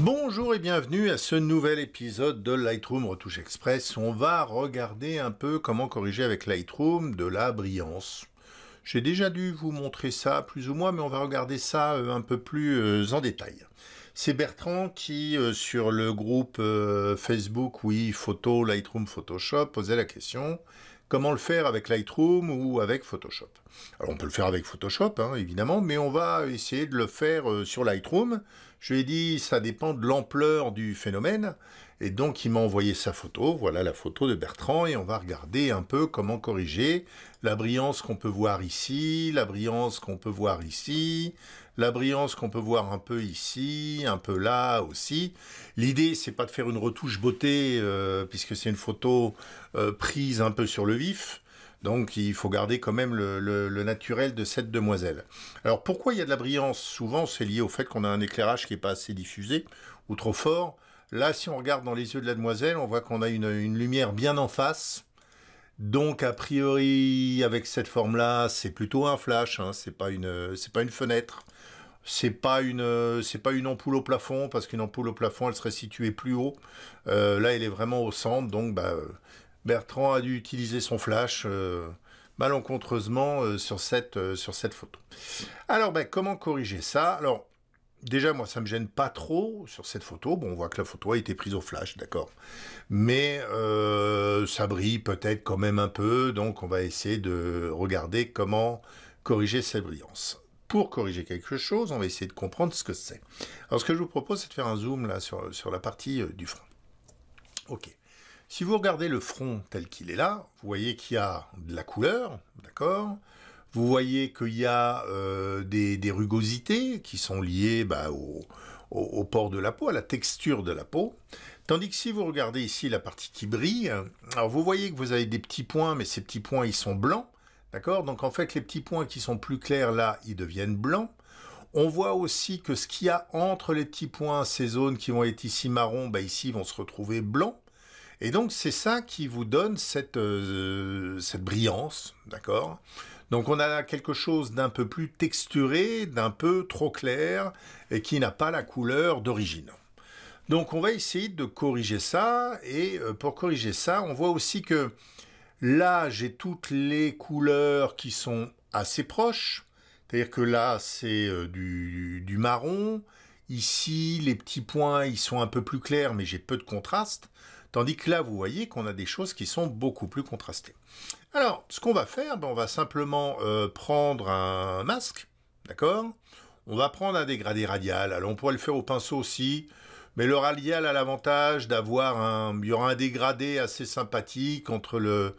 Bonjour et bienvenue à ce nouvel épisode de Lightroom Retouche Express. On va regarder un peu comment corriger avec Lightroom de la brillance. J'ai déjà dû vous montrer ça plus ou moins, mais on va regarder ça euh, un peu plus euh, en détail. C'est Bertrand qui, euh, sur le groupe Facebook, oui, photo, Lightroom, Photoshop, posait la question comment le faire avec Lightroom ou avec Photoshop. Alors on peut le faire avec Photoshop, hein, évidemment, mais on va essayer de le faire euh, sur Lightroom. Je lui ai dit, ça dépend de l'ampleur du phénomène, et donc il m'a envoyé sa photo, voilà la photo de Bertrand, et on va regarder un peu comment corriger la brillance qu'on peut voir ici, la brillance qu'on peut voir ici, la brillance qu'on peut voir un peu ici, un peu là aussi. L'idée, c'est pas de faire une retouche beauté, euh, puisque c'est une photo euh, prise un peu sur le vif. Donc il faut garder quand même le, naturel de cette demoiselle. Alors pourquoi il y a de la brillance Souvent c'est lié au fait qu'on a un éclairage qui n'est pas assez diffusé ou trop fort. Là si on regarde dans les yeux de la demoiselle, on voit qu'on a une, lumière bien en face. Donc a priori avec cette forme-là, c'est plutôt un flash, hein. Ce n'est pas pas une fenêtre c'est pas une euh, pas une ampoule au plafond parce qu'une ampoule au plafond elle serait située plus haut. Euh, là, elle est vraiment au centre, donc bah, euh, Bertrand a dû utiliser son flash malencontreusement sur cette photo. Alors, bah, comment corriger ça Alors Déjà, moi, ça ne me gêne pas trop sur cette photo. Bon, on voit que la photo a été prise au flash, d'accord. Mais ça brille peut-être quand même un peu, donc on va essayer de regarder comment corriger cette brillance pour corriger quelque chose, on va essayer de comprendre ce que c'est. Alors ce que je vous propose, c'est de faire un zoom là sur, la partie euh, du front. Ok. Si vous regardez le front tel qu'il est là, vous voyez qu'il y a de la couleur, d'accord Vous voyez qu'il y a euh, des, rugosités qui sont liées bah, au, au, au, port de la peau, à la texture de la peau. Tandis que si vous regardez ici la partie qui brille, alors vous voyez que vous avez des petits points, mais ces petits points, ils sont blancs. D'accord Donc en fait, les petits points qui sont plus clairs là, ils deviennent blancs. On voit aussi que ce qu'il y a entre les petits points, ces zones qui vont être ici marron, ben, ici vont se retrouver blancs. Et donc c'est ça qui vous donne cette, euh, cette brillance, d'accord Donc on a quelque chose d'un peu plus texturé, d'un peu trop clair, et qui n'a pas la couleur d'origine. Donc on va essayer de corriger ça, et euh, pour corriger ça, on voit aussi que Là, j'ai toutes les couleurs qui sont assez proches. C'est-à-dire que là, c'est euh, du, marron. Ici, les petits points, ils sont un peu plus clairs, mais j'ai peu de contraste. Tandis que là, vous voyez qu'on a des choses qui sont beaucoup plus contrastées. Alors, ce qu'on va faire, ben, on va simplement euh, prendre un masque, d'accord On va prendre un dégradé radial. Alors, on pourrait le faire au pinceau aussi. Mais le radial a l'avantage d'avoir un, aura un dégradé assez sympathique entre le,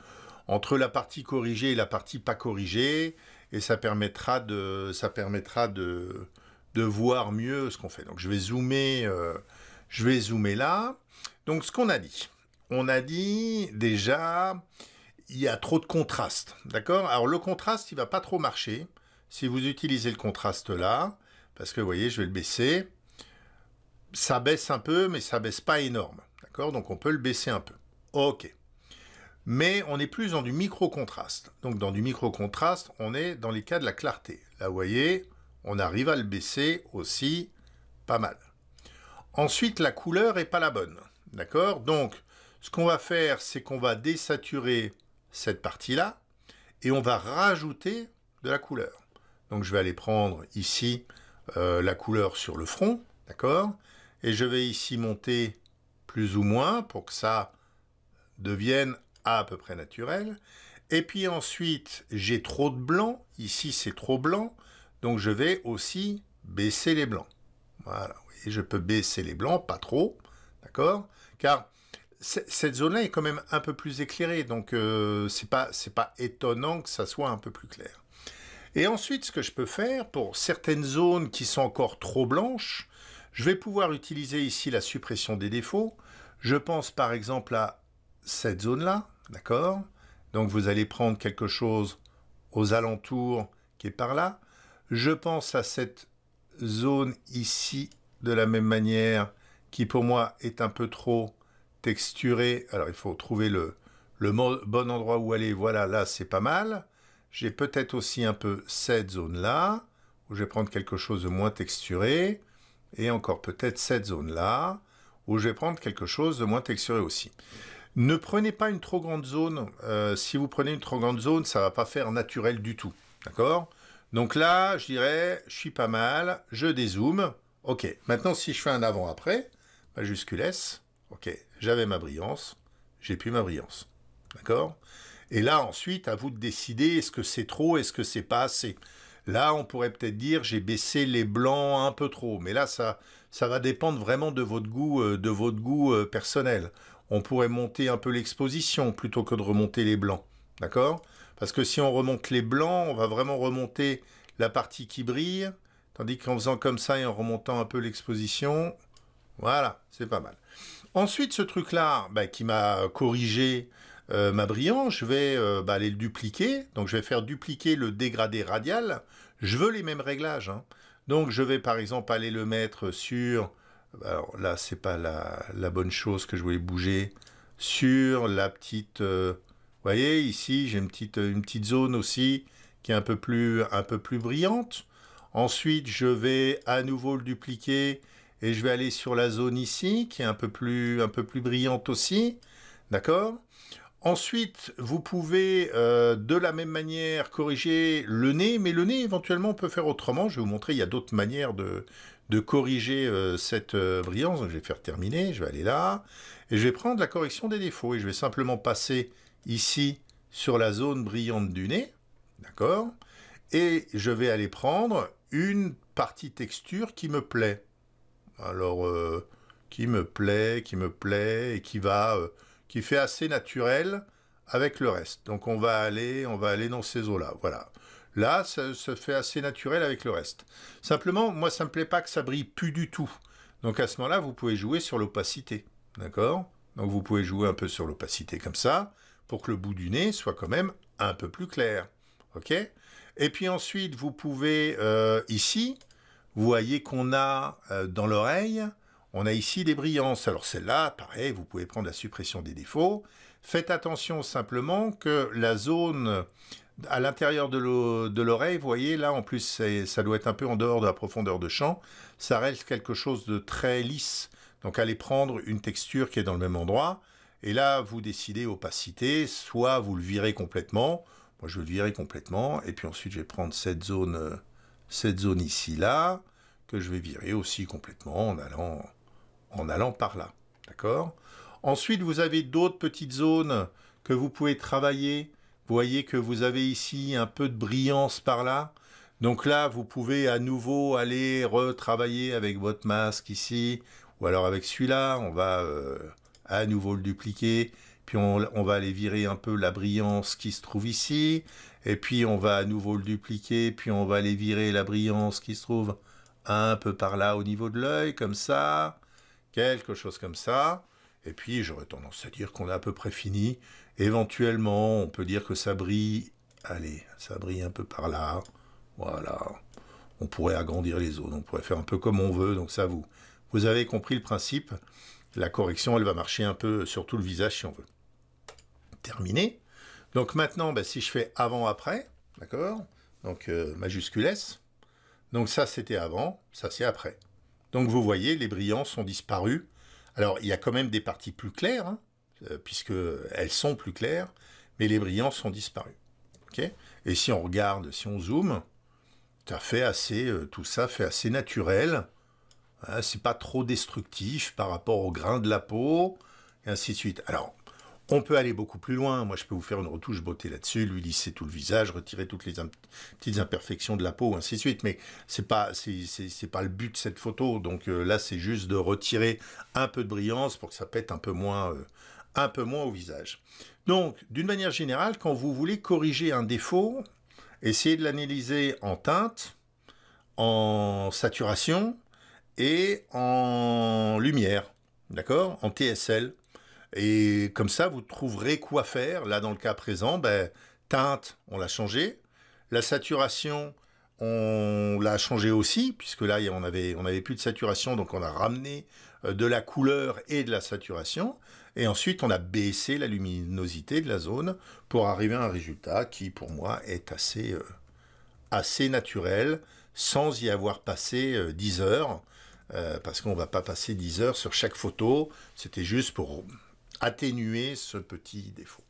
entre la partie corrigée et la partie pas corrigée, et ça permettra de, ça permettra de, voir mieux ce qu'on fait. Donc je vais zoomer, euh, je vais zoomer là. Donc ce qu'on a dit, on a dit déjà, il y a trop de contraste, d'accord Alors le contraste, il va pas trop marcher si vous utilisez le contraste là, parce que vous voyez, je vais le baisser ça baisse un peu, mais ça baisse pas énorme. D'accord Donc on peut le baisser un peu. Ok. Mais on est plus dans du micro-contraste. Donc dans du micro-contraste, on est dans les cas de la clarté. Là, vous voyez, on arrive à le baisser aussi pas mal. Ensuite, la couleur n'est pas la bonne. D'accord Donc, ce qu'on va faire, c'est qu'on va désaturer cette partie-là et on va rajouter de la couleur. Donc, je vais aller prendre ici euh, la couleur sur le front. D'accord et je vais ici monter plus ou moins pour que ça devienne à, peu près naturel. Et puis ensuite, j'ai trop de blanc. Ici, c'est trop blanc. Donc, je vais aussi baisser les blancs. Voilà. Et je peux baisser les blancs, pas trop. D'accord Car cette zone-là est quand même un peu plus éclairée. Donc, euh, ce c'est pas étonnant que ça soit un peu plus clair. Et ensuite, ce que je peux faire pour certaines zones qui sont encore trop blanches, je vais pouvoir utiliser ici la suppression des défauts. Je pense par exemple à cette zone-là, d'accord Donc vous allez prendre quelque chose aux alentours qui est par là. Je pense à cette zone ici de la même manière qui pour moi est un peu trop texturée. Alors il faut trouver le, le bon endroit où aller. Voilà, là c'est pas mal. J'ai peut-être aussi un peu cette zone-là où je vais prendre quelque chose de moins texturé et encore peut-être cette zone-là, où je vais prendre quelque chose de moins texturé aussi. Ne prenez pas une trop grande zone. Euh, si vous prenez une trop grande zone, ça va pas faire naturel du tout. D'accord Donc là, je dirais, je suis pas mal, je dézoome. Ok, maintenant si je fais un avant-après, majuscule S, ok, j'avais ma brillance, j'ai plus ma brillance. D'accord Et là, ensuite, à vous de décider, est-ce que c'est trop, est-ce que c'est pas assez Là, on pourrait peut-être dire j'ai baissé les blancs un peu trop, mais là, ça, ça va dépendre vraiment de votre goût, euh, de votre goût euh, personnel. On pourrait monter un peu l'exposition plutôt que de remonter les blancs, d'accord Parce que si on remonte les blancs, on va vraiment remonter la partie qui brille, tandis qu'en faisant comme ça et en remontant un peu l'exposition, voilà, c'est pas mal. Ensuite, ce truc-là, ben, qui m'a corrigé euh, ma brillance, je vais euh, bah, aller le dupliquer. Donc je vais faire dupliquer le dégradé radial. Je veux les mêmes réglages. Hein. Donc je vais par exemple aller le mettre sur... Bah, alors là, c'est pas la, bonne chose que je voulais bouger. Sur la petite... Euh, vous voyez, ici, j'ai une petite, une petite zone aussi qui est un peu plus, un peu plus brillante. Ensuite, je vais à nouveau le dupliquer et je vais aller sur la zone ici qui est un peu plus, un peu plus brillante aussi. D'accord Ensuite, vous pouvez euh, de la même manière corriger le nez, mais le nez éventuellement on peut faire autrement. Je vais vous montrer, il y a d'autres manières de, corriger euh, cette euh, brillance. je vais faire terminer, je vais aller là, et je vais prendre la correction des défauts. Et je vais simplement passer ici sur la zone brillante du nez, d'accord Et je vais aller prendre une partie texture qui me plaît. Alors, qui me plaît, qui me plaît, et qui va qui fait assez naturel avec le reste. Donc on va aller, on va aller dans ces eaux-là. Voilà. Là, ça se fait assez naturel avec le reste. Simplement, moi, ça me plaît pas que ça brille plus du tout. Donc à ce moment-là, vous pouvez jouer sur l'opacité. D'accord Donc vous pouvez jouer un peu sur l'opacité comme ça, pour que le bout du nez soit quand même un peu plus clair. OK Et puis ensuite, vous pouvez, euh, ici, vous voyez qu'on a euh, dans l'oreille, on a ici des brillances. Alors celle-là, pareil, vous pouvez prendre la suppression des défauts. Faites attention simplement que la zone à l'intérieur de l'oreille, vous voyez, là en plus, ça doit être un peu en dehors de la profondeur de champ. Ça reste quelque chose de très lisse. Donc allez prendre une texture qui est dans le même endroit. Et là, vous décidez opacité, soit vous le virez complètement. Moi, je vais le virer complètement. Et puis ensuite, je vais prendre cette zone, cette zone ici, là, que je vais virer aussi complètement en allant en allant par là. D'accord Ensuite, vous avez d'autres petites zones que vous pouvez travailler. Vous voyez que vous avez ici un peu de brillance par là. Donc là, vous pouvez à nouveau aller retravailler avec votre masque ici, ou alors avec celui-là, on va euh, à nouveau le dupliquer, puis on, on, va aller virer un peu la brillance qui se trouve ici, et puis on va à nouveau le dupliquer, puis on va aller virer la brillance qui se trouve un peu par là au niveau de l'œil, comme ça quelque chose comme ça. Et puis j'aurais tendance à dire qu'on a à peu près fini. Éventuellement, on peut dire que ça brille. Allez, ça brille un peu par là. Voilà. On pourrait agrandir les zones, on pourrait faire un peu comme on veut, donc ça vous. Vous avez compris le principe. La correction, elle va marcher un peu sur tout le visage si on veut. Terminé. Donc maintenant, ben, si je fais avant-après, d'accord Donc euh, majuscules Donc ça, c'était avant, ça, c'est après. Donc vous voyez, les brillants sont disparus. Alors il y a quand même des parties plus claires, hein, euh, puisque elles sont plus claires, mais les brillants sont disparus. Et si on regarde, si on zoome, fait assez, euh, tout ça fait assez naturel. Hein, c'est pas trop destructif par rapport au grain de la peau, et ainsi de suite. Alors, on peut aller beaucoup plus loin. Moi, je peux vous faire une retouche beauté là-dessus, lui lisser tout le visage, retirer toutes les petites imperfections de la peau, ainsi de suite. Mais c'est pas, c'est pas le but de cette photo. Donc euh, là, c'est juste de retirer un peu de brillance pour que ça pète un peu moins, euh, un peu moins au visage. Donc, d'une manière générale, quand vous voulez corriger un défaut, essayez de l'analyser en teinte, en saturation et en lumière, d'accord, en TSL. Et comme ça, vous trouverez quoi faire. Là, dans le cas présent, ben, teinte, on l'a changé. La saturation, on l'a changé aussi, puisque là, on avait, plus de saturation, donc on a ramené euh, de la couleur et de la saturation. Et ensuite, on a baissé la luminosité de la zone pour arriver à un résultat qui, pour moi, est assez, euh, naturel, sans y avoir passé 10 euh, heures. parce qu'on ne va pas passer 10 heures sur chaque photo, c'était juste pour atténuer ce petit défaut.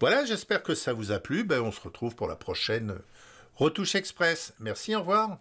Voilà, j'espère que ça vous a plu. Ben, on se retrouve pour la prochaine Retouche Express. Merci, au revoir.